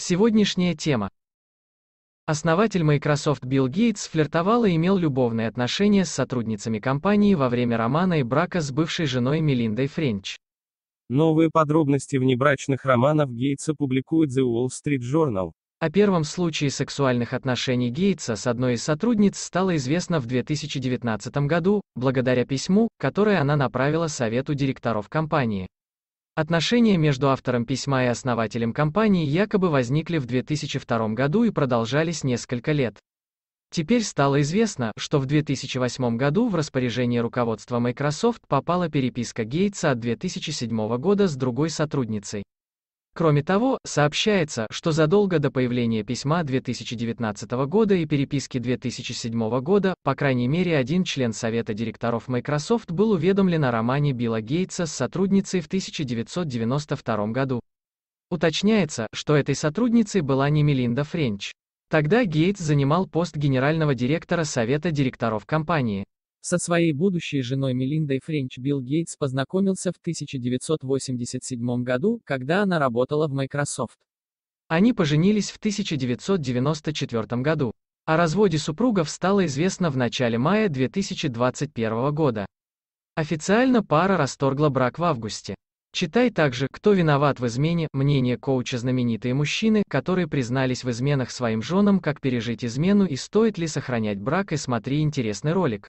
Сегодняшняя тема. Основатель Microsoft Билл Гейтс флиртовал и имел любовные отношения с сотрудницами компании во время романа и брака с бывшей женой Мелиндой Френч. Новые подробности внебрачных романов Гейтса публикует The Wall Street Journal. О первом случае сексуальных отношений Гейтса с одной из сотрудниц стало известно в 2019 году, благодаря письму, которое она направила совету директоров компании. Отношения между автором письма и основателем компании якобы возникли в 2002 году и продолжались несколько лет. Теперь стало известно, что в 2008 году в распоряжение руководства Microsoft попала переписка Гейтса от 2007 года с другой сотрудницей. Кроме того, сообщается, что задолго до появления письма 2019 года и переписки 2007 года, по крайней мере один член Совета директоров Microsoft был уведомлен о романе Билла Гейтса с сотрудницей в 1992 году. Уточняется, что этой сотрудницей была не Мелинда Френч. Тогда Гейтс занимал пост генерального директора Совета директоров компании. Со своей будущей женой Мелиндой Френч Билл Гейтс познакомился в 1987 году, когда она работала в Microsoft. Они поженились в 1994 году. О разводе супругов стало известно в начале мая 2021 года. Официально пара расторгла брак в августе. Читай также «Кто виноват в измене» мнение коуча знаменитые мужчины, которые признались в изменах своим женам, как пережить измену и стоит ли сохранять брак и смотри интересный ролик.